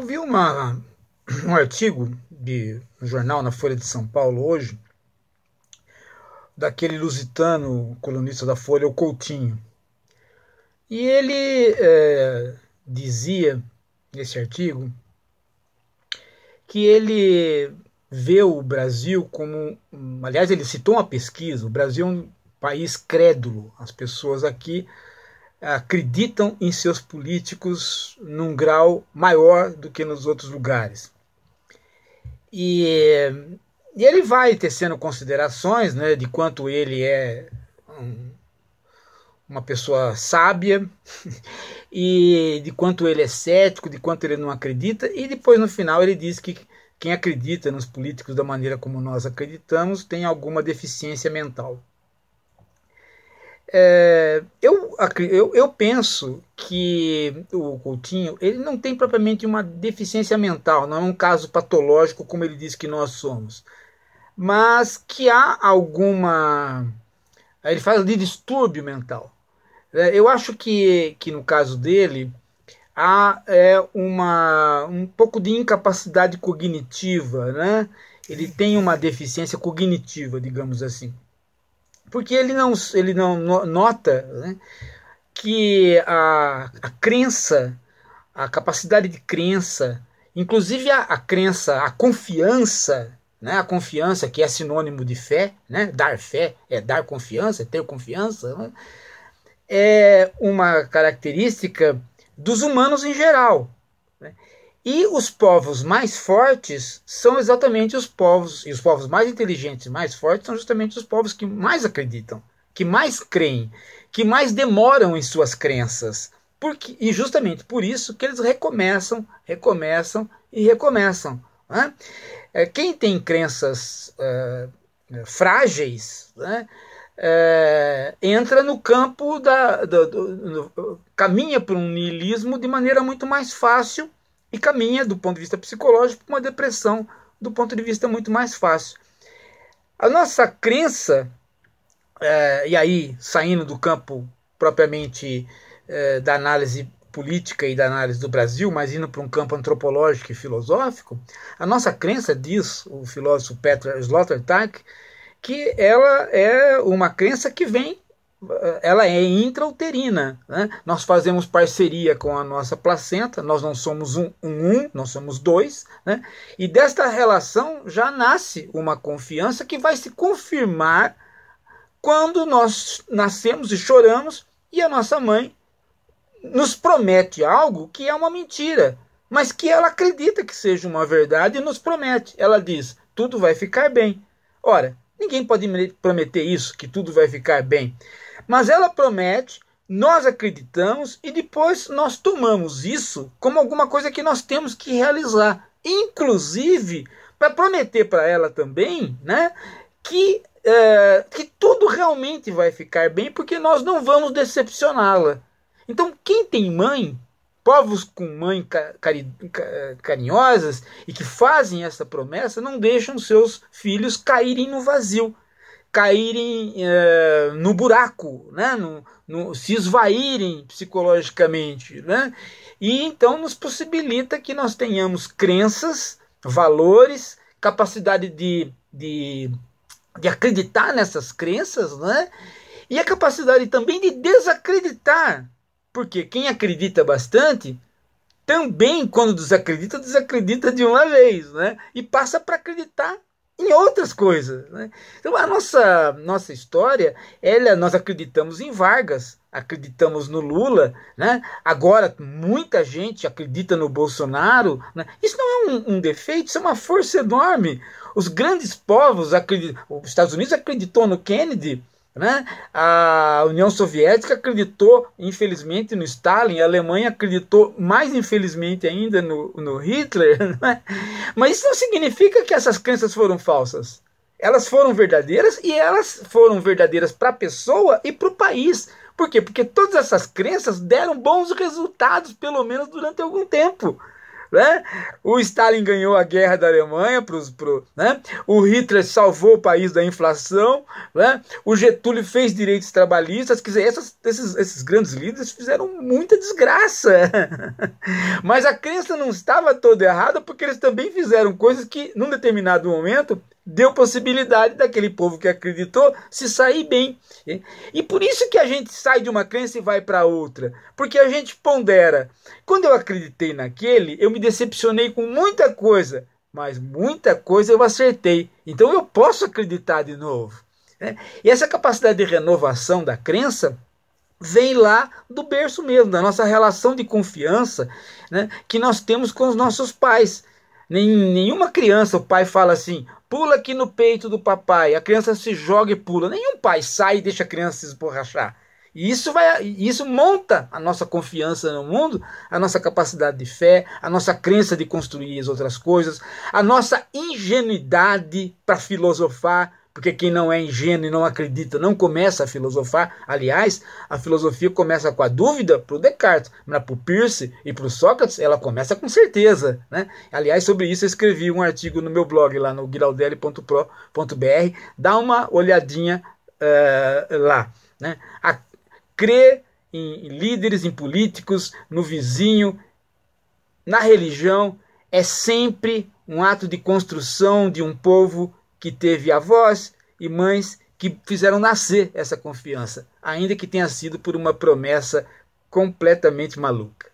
Eu vi uma, um artigo de um jornal na Folha de São Paulo hoje, daquele lusitano colunista da Folha, o Coutinho. E ele é, dizia nesse artigo que ele vê o Brasil como. Aliás, ele citou uma pesquisa: o Brasil é um país crédulo, as pessoas aqui acreditam em seus políticos num grau maior do que nos outros lugares. E, e ele vai tecendo considerações né, de quanto ele é um, uma pessoa sábia e de quanto ele é cético, de quanto ele não acredita, e depois no final ele diz que quem acredita nos políticos da maneira como nós acreditamos tem alguma deficiência mental. É, eu, eu, eu penso que o Coutinho ele não tem propriamente uma deficiência mental, não é um caso patológico como ele diz que nós somos, mas que há alguma. Ele fala de distúrbio mental. É, eu acho que, que no caso dele há é, uma, um pouco de incapacidade cognitiva, né? ele tem uma deficiência cognitiva, digamos assim porque ele não, ele não nota né, que a, a crença, a capacidade de crença, inclusive a, a crença, a confiança, né, a confiança que é sinônimo de fé, né, dar fé é dar confiança, é ter confiança, né, é uma característica dos humanos em geral. E os povos mais fortes são exatamente os povos, e os povos mais inteligentes e mais fortes são justamente os povos que mais acreditam, que mais creem, que mais demoram em suas crenças. Porque, e justamente por isso que eles recomeçam, recomeçam e recomeçam. Né? É, quem tem crenças é, é, frágeis né? é, entra no campo da. da do, do, caminha para um niilismo de maneira muito mais fácil e caminha, do ponto de vista psicológico, para uma depressão do ponto de vista muito mais fácil. A nossa crença, é, e aí saindo do campo propriamente é, da análise política e da análise do Brasil, mas indo para um campo antropológico e filosófico, a nossa crença diz o filósofo Petra Sloterdijk que ela é uma crença que vem ela é intrauterina. Né? Nós fazemos parceria com a nossa placenta, nós não somos um, um, um nós somos dois, né? e desta relação já nasce uma confiança que vai se confirmar quando nós nascemos e choramos e a nossa mãe nos promete algo que é uma mentira, mas que ela acredita que seja uma verdade e nos promete. Ela diz: tudo vai ficar bem. Ora, ninguém pode prometer isso, que tudo vai ficar bem. Mas ela promete, nós acreditamos e depois nós tomamos isso como alguma coisa que nós temos que realizar. Inclusive, para prometer para ela também né, que, é, que tudo realmente vai ficar bem, porque nós não vamos decepcioná-la. Então, quem tem mãe povos com mães cari carinhosas e que fazem essa promessa não deixam seus filhos caírem no vazio caírem é, no buraco, né? No, no, se esvaírem psicologicamente. Né? E então nos possibilita que nós tenhamos crenças, valores, capacidade de, de, de acreditar nessas crenças né? e a capacidade também de desacreditar. Porque quem acredita bastante também, quando desacredita, desacredita de uma vez, né? E passa para acreditar em outras coisas. Né? Então a nossa, nossa história, ela, nós acreditamos em Vargas, acreditamos no Lula, né? agora muita gente acredita no Bolsonaro. Né? Isso não é um, um, defeito, isso é uma força enorme. Os grandes povos acreditam. Os Estados Unidos acreditou no Kennedy, né? A União Soviética acreditou, infelizmente, no Stalin, a Alemanha acreditou, mais infelizmente ainda, no, no Hitler. Né? Mas isso não significa que essas crenças foram falsas. Elas foram verdadeiras e elas foram verdadeiras para a pessoa e para o país. Por quê? Porque todas essas crenças deram bons resultados, pelo menos durante algum tempo né? O Stalin ganhou a guerra da Alemanha, pros, pro, né? o Hitler salvou o país da inflação, né? o Getúlio fez direitos trabalhistas, quer dizer, essas, esses, esses grandes líderes fizeram muita desgraça. Mas a crença não estava toda errada, porque eles também fizeram coisas que, num determinado momento, deu possibilidade daquele povo que acreditou se sair bem. E por isso que a gente sai de uma crença e vai para outra, porque a gente pondera. Quando eu acreditei naquele, eu me decepcionei com muita coisa, mas muita coisa eu acertei. Então eu posso acreditar de novo. É. E essa capacidade de renovação da crença vem lá do berço mesmo, da nossa relação de confiança né, que nós temos com os nossos pais. Nenhuma criança, o pai fala assim: Pula aqui no peito do papai. A criança se joga e pula. Nenhum pai sai e deixa a criança se esborrachar. E isso, vai, isso monta a nossa confiança no mundo, a nossa capacidade de fé, a nossa crença de construir as outras coisas, a nossa ingenuidade para filosofar, porque quem não é ingênuo e não acredita não começa a filosofar. Aliás, a filosofia começa com a dúvida para o Descartes, mas para o Peirce e para o Sócrates ela começa com certeza. Né? Aliás, sobre isso eu escrevi um artigo no meu blog lá no giraldelli.pro.br. Dá uma olhadinha uh, lá. Né? A crer em líderes, em políticos, no vizinho, na religião, é sempre um ato de construção de um povo que teve avós e mães que fizeram nascer essa confiança, ainda que tenha sido por uma promessa completamente maluca.